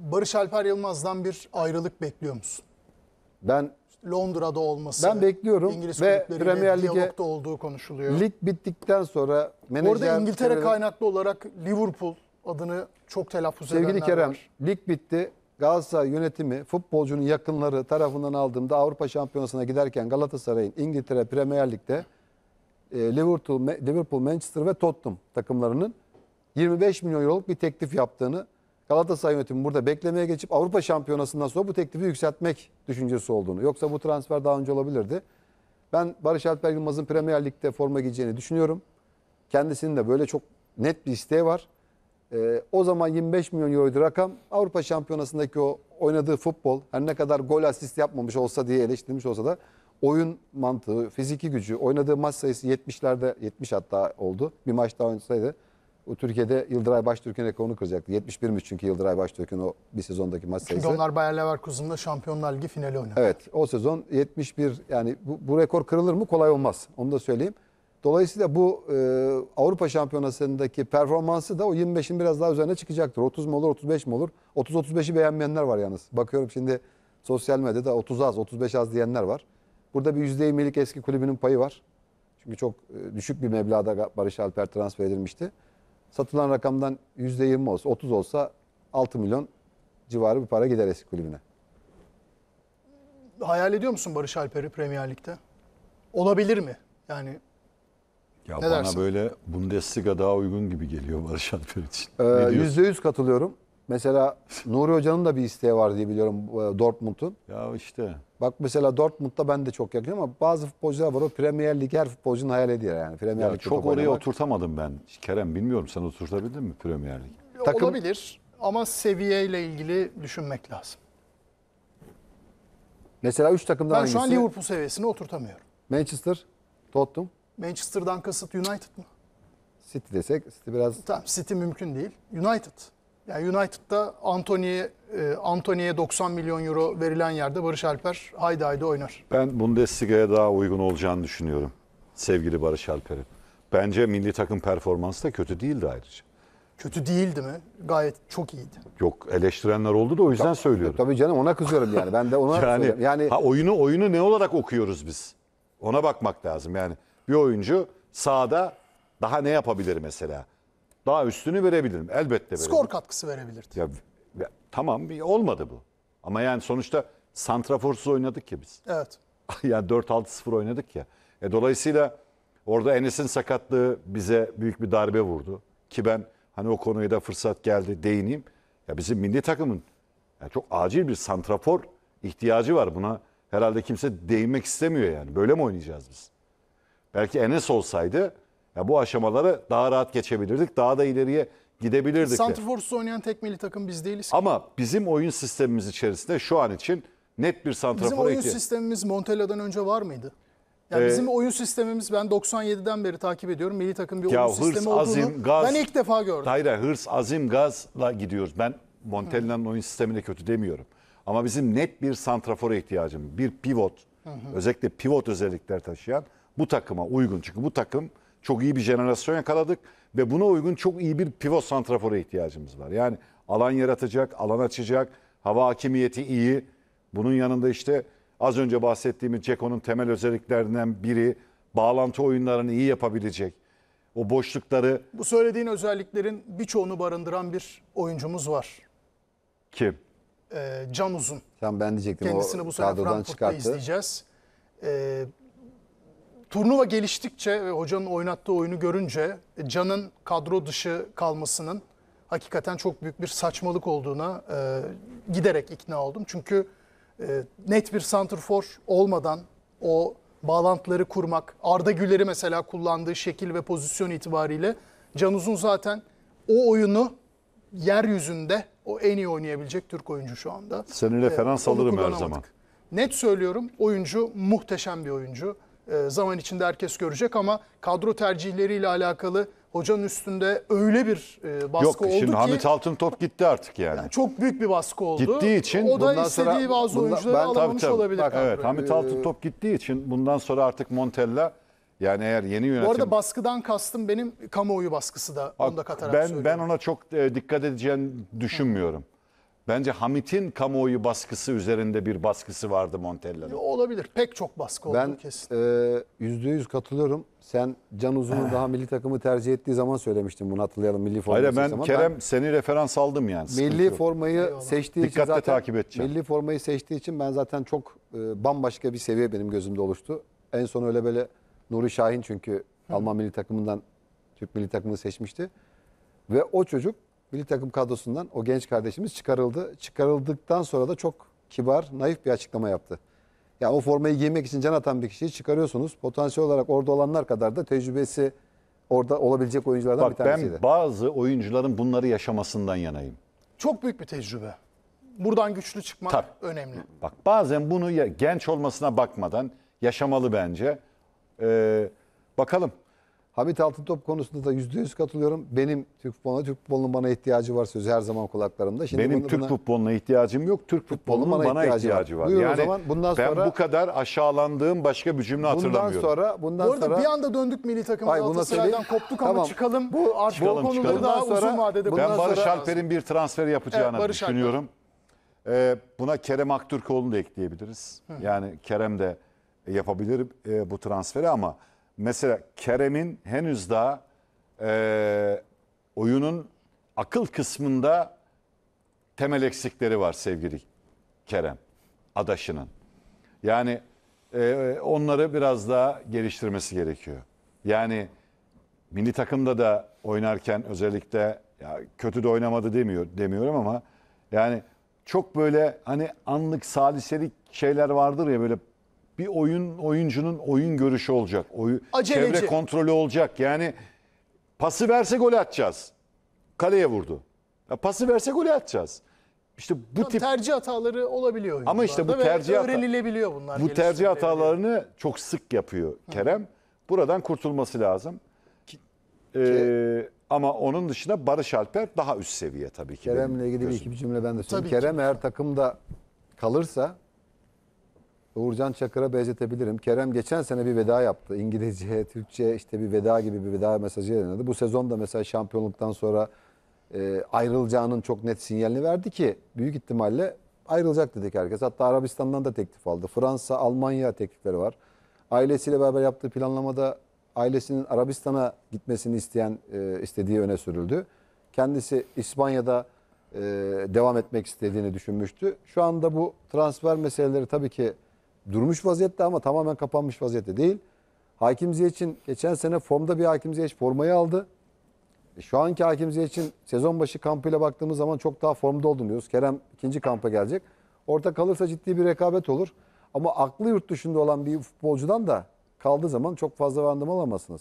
Barış Alper Yılmaz'dan bir ayrılık bekliyor musun? Ben Londra'da olması. Ben bekliyorum İngiliz ve Premier Lig'e olduğu konuşuluyor. Lig bittikten sonra menajer Orada İngiltere Kerem, kaynaklı olarak Liverpool adını çok telaffuz sevgili edenler Sevgili Kerem, var. lig bitti. Galatasaray yönetimi futbolcunun yakınları tarafından aldığımda Avrupa Şampiyonası'na giderken Galatasaray'ın İngiltere Premier Lig'de e, Liverpool, Liverpool, Manchester ve Tottenham takımlarının 25 milyon euroluk bir teklif yaptığını Galatasaray yönetimi burada beklemeye geçip Avrupa Şampiyonası'ndan sonra bu teklifi yükseltmek düşüncesi olduğunu. Yoksa bu transfer daha önce olabilirdi. Ben Barış Alper Yılmaz'ın Premier Lig'de forma giyeceğini düşünüyorum. Kendisinin de böyle çok net bir isteği var. Ee, o zaman 25 milyon euroydu rakam. Avrupa Şampiyonası'ndaki o oynadığı futbol her ne kadar gol asist yapmamış olsa diye eleştirilmiş olsa da oyun mantığı, fiziki gücü, oynadığı maç sayısı 70'lerde 70 hatta oldu. Bir maç daha oynasaydı o Türkiye'de Yıldıray Baştürk'ün rekorunu kıracaktı. 71'miş çünkü Yıldıray Baştürk'ün o bir sezondaki maç sayısı. Çünkü onlar Bayer Leverkusen'da Şampiyonlar Ligi finali oynadı. Evet o sezon 71 yani bu, bu rekor kırılır mı kolay olmaz. Onu da söyleyeyim. Dolayısıyla bu e, Avrupa Şampiyonası'ndaki performansı da o 25'in biraz daha üzerine çıkacaktır. 30 mu olur 35 mi olur? 30-35'i beğenmeyenler var yalnız. Bakıyorum şimdi sosyal medyada 30 az 35 az diyenler var. Burada bir %20'lik eski kulübünün payı var. Çünkü çok e, düşük bir meblağda Barış Alper transfer edilmişti. Satılan rakamdan %20 olsa, 30 olsa 6 milyon civarı bir para gider eski kulübüne. Hayal ediyor musun Barış Alper'i Premier Lig'de? Olabilir mi? Yani ya ne bana dersin? böyle Bundesliga daha uygun gibi geliyor Barış Alper için. Ee, %100 katılıyorum. Mesela Nuri Hoca'nın da bir isteği var diye biliyorum e, Dortmund'un. Ya işte. Bak mesela Dortmund'da ben de çok yakınım ama bazı futbolcular var o Premier Lig her futbolcunun hayal ediyor yani. Premier ya çok oraya oturtamadım ben. Kerem bilmiyorum sen oturtabildin mi Premier Lig? Takım... Olabilir ama seviyeyle ilgili düşünmek lazım. Mesela 3 takımdan ben hangisi? Ben şu an Liverpool seviyesine oturtamıyorum. Manchester, Tottenham. Manchester'dan kasıt United mı? City desek City biraz... Tamam City mümkün değil. United. Yani United'da Anthony Anthony'ye 90 e, milyon euro verilen yerde Barış Alper haydi haydi oynar. Ben Bundesliga'ya daha uygun olacağını düşünüyorum. Sevgili Barış Alper'in. Bence milli takım performansı da kötü değildi ayrıca. Kötü değildi mi? Gayet çok iyiydi. Yok eleştirenler oldu da o yüzden tabii, söylüyorum. Tabii canım ona kızıyorum yani. Ben de ona yani, söylüyorum. Yani ha, oyunu oyunu ne olarak okuyoruz biz? Ona bakmak lazım yani. Bir oyuncu sahada daha ne yapabilir mesela? Daha üstünü verebilirim. Elbette verebilirim. Skor katkısı verebilirdi. Ya, ya, tamam bir olmadı bu. Ama yani sonuçta santraforsuz oynadık ya biz. Evet. yani 4-6-0 oynadık ya. E, dolayısıyla orada Enes'in sakatlığı bize büyük bir darbe vurdu. Ki ben hani o konuya da fırsat geldi değineyim. Ya bizim milli takımın yani çok acil bir santrafor ihtiyacı var. Buna herhalde kimse değinmek istemiyor yani. Böyle mi oynayacağız biz? Belki Enes olsaydı ya bu aşamaları daha rahat geçebilirdik. Daha da ileriye gidebilirdik. Santrforsuz oynayan tek milli takım biz değiliz. Ki. Ama bizim oyun sistemimiz içerisinde şu an için net bir santrafora Bizim oyun ihtiyaç. sistemimiz Montella'dan önce var mıydı? Yani ee, bizim oyun sistemimiz ben 97'den beri takip ediyorum. Milli takım bir ya oyun hırs, sistemi olduğunu gaz, ben ilk defa gördüm. Hayır hırs, azim, gazla gidiyoruz. Ben Montella'nın oyun sistemine kötü demiyorum. Ama bizim net bir santrafora ihtiyacımız, bir pivot, hı hı. özellikle pivot özellikler taşıyan bu takıma uygun. Çünkü bu takım çok iyi bir jenerasyon yakaladık ve buna uygun çok iyi bir pivot santrafora ihtiyacımız var. Yani alan yaratacak, alan açacak, hava hakimiyeti iyi. Bunun yanında işte az önce bahsettiğimiz Ceko'nun temel özelliklerinden biri bağlantı oyunlarını iyi yapabilecek. O boşlukları... Bu söylediğin özelliklerin birçoğunu barındıran bir oyuncumuz var. Kim? Ee, Can Uzun. Sen ben diyecektim. Kendisini o bu sene Frankfurt'ta izleyeceğiz. Ee, turnuva geliştikçe ve hocanın oynattığı oyunu görünce e, Can'ın kadro dışı kalmasının hakikaten çok büyük bir saçmalık olduğuna e, giderek ikna oldum. Çünkü e, net bir santrfor olmadan o bağlantıları kurmak, Arda Güler'i mesela kullandığı şekil ve pozisyon itibariyle Can Uzun zaten o oyunu yeryüzünde o en iyi oynayabilecek Türk oyuncu şu anda. Seninle falan ee, salırım her zaman. Net söylüyorum oyuncu muhteşem bir oyuncu. Ee, zaman içinde herkes görecek ama kadro tercihleriyle alakalı hocanın üstünde öyle bir e, baskı Yok, oldu ki. Yok şimdi Hamit Altın top gitti artık yani. yani. Çok büyük bir baskı oldu. Gittiği için o da bundan istediği sonra, bazı bundan, oyuncuları ben, alamamış tabii, olabilir. Bak, evet, Hamit Altın ee, top gittiği için bundan sonra artık Montella yani eğer yeni yönetim... Bu arada baskıdan kastım benim kamuoyu baskısı da. Bak, onu da katarak ben, söylüyorum. Ben ona çok e, dikkat edeceğini düşünmüyorum. Hı. Bence Hamit'in kamuoyu baskısı üzerinde bir baskısı vardı Montella'nın. Olabilir. Pek çok baskı oldu Ben kesin. E, yüzde yüz katılıyorum. Sen Can Uzun'un daha milli takımı tercih ettiği zaman söylemiştin bunu hatırlayalım milli formayı. Hayır ben zaman. Kerem seni referans aldım yani. Milli form. formayı seçtiği Dikkatle için zaten takip edeceğim. milli formayı seçtiği için ben zaten çok e, bambaşka bir seviye benim gözümde oluştu. En son öyle böyle Nuri Şahin çünkü Alman milli takımından Türk milli takımını seçmişti. Ve o çocuk milli takım kadrosundan o genç kardeşimiz çıkarıldı. Çıkarıldıktan sonra da çok kibar, naif bir açıklama yaptı. Ya yani o formayı giymek için can atan bir kişiyi çıkarıyorsunuz. Potansiyel olarak orada olanlar kadar da tecrübesi orada olabilecek oyunculardan Bak, bir tanesiydi. Ben bazı oyuncuların bunları yaşamasından yanayım. Çok büyük bir tecrübe. Buradan güçlü çıkmak Tabii. önemli. Bak bazen bunu ya, genç olmasına bakmadan yaşamalı bence. Ee, bakalım Hamit Altıntop konusunda da %100 katılıyorum. Benim Türk futboluna, Türk futbolunun bana ihtiyacı var sözü her zaman kulaklarımda. Şimdi Benim Türk buna, futboluna ihtiyacım yok. Türk futbolunun bana, bana ihtiyacı, ihtiyacı var. var. yani zaman bundan ben bu kadar aşağılandığım başka bir cümle bundan hatırlamıyorum. Sonra, bundan sonra, bir anda döndük milli takım Galatasaray'dan koptuk tamam, ama çıkalım. Bu, artık çıkalım, bu çıkalım. daha sonra, uzun vadede. Ben Barış sonra, Alper'in bir transfer yapacağını evet, düşünüyorum. Ee, buna Kerem Aktürkoğlu'nu da ekleyebiliriz. Hı. Yani Kerem de yapabilir e, bu transferi ama mesela Kerem'in henüz daha e, oyunun akıl kısmında temel eksikleri var sevgili Kerem adaşının. Yani e, onları biraz daha geliştirmesi gerekiyor. Yani milli takımda da oynarken özellikle ya kötü de oynamadı demiyor demiyorum ama yani çok böyle hani anlık saliselik şeyler vardır ya böyle bir oyun oyuncunun oyun görüşü olacak. Oyu, çevre kontrolü olacak. Yani pası verse gol atacağız. Kaleye vurdu. Ya pası verse gol atacağız. İşte bu tip tercih hataları olabiliyor. Ama işte bu tercih hata- öğrenilebiliyor bunlar. bu tercih hatalarını çok sık yapıyor Kerem. Buradan kurtulması lazım. Ee, ama onun dışında Barış Alper daha üst seviye tabii ki. benim Kerem'le ilgili bir iki bir cümle ben de söyleyeyim. Tabii ki. Kerem eğer takımda kalırsa Uğurcan Çakır'a benzetebilirim. Kerem geçen sene bir veda yaptı. İngilizce, Türkçe işte bir veda gibi bir veda mesajı yayınladı. Bu sezon da mesela şampiyonluktan sonra e, ayrılacağının çok net sinyalini verdi ki büyük ihtimalle ayrılacak dedik herkes. Hatta Arabistan'dan da teklif aldı. Fransa, Almanya teklifleri var. Ailesiyle beraber yaptığı planlamada ailesinin Arabistan'a gitmesini isteyen e, istediği öne sürüldü. Kendisi İspanya'da e, devam etmek istediğini düşünmüştü. Şu anda bu transfer meseleleri tabii ki durmuş vaziyette ama tamamen kapanmış vaziyette değil. Hakim için geçen sene formda bir Hakim Ziyech formayı aldı. E, şu anki Hakim için sezon başı kampıyla baktığımız zaman çok daha formda olduğunu Kerem ikinci kampa gelecek. Orta kalırsa ciddi bir rekabet olur. Ama aklı yurt dışında olan bir futbolcudan da kaldığı zaman çok fazla randıman alamazsınız.